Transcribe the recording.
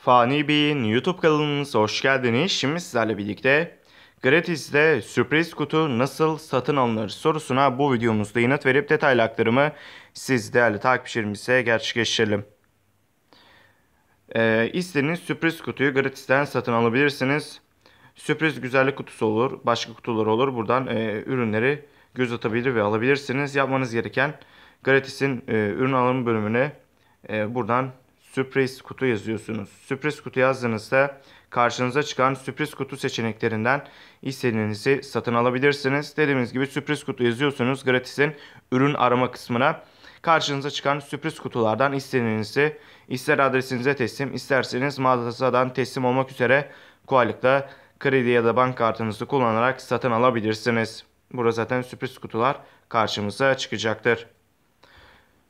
Fani Bey'in YouTube kanalınıza hoş geldiniz. Şimdi sizlerle birlikte Gratis'te sürpriz kutu nasıl satın alınır sorusuna bu videomuzda yanıt verip detaylı aktarımı siz değerli takipçilerimize gerçekleştirelim. Ee, istediğiniz sürpriz kutuyu Gratis'ten satın alabilirsiniz. Sürpriz güzellik kutusu olur, başka kutular olur. Buradan e, ürünleri göz atabilir ve alabilirsiniz. Yapmanız gereken Gratis'in e, ürün alım bölümüne e, buradan sürpriz kutu yazıyorsunuz. Sürpriz kutu yazdığınızda karşınıza çıkan sürpriz kutu seçeneklerinden istediğinizi satın alabilirsiniz. Dediğimiz gibi sürpriz kutu yazıyorsunuz. Gratisin ürün arama kısmına karşınıza çıkan sürpriz kutulardan istediğinizi ister adresinize teslim isterseniz mağazadan teslim olmak üzere kolaylıkla kredi ya da bank kartınızı kullanarak satın alabilirsiniz. Burada zaten sürpriz kutular karşımıza çıkacaktır.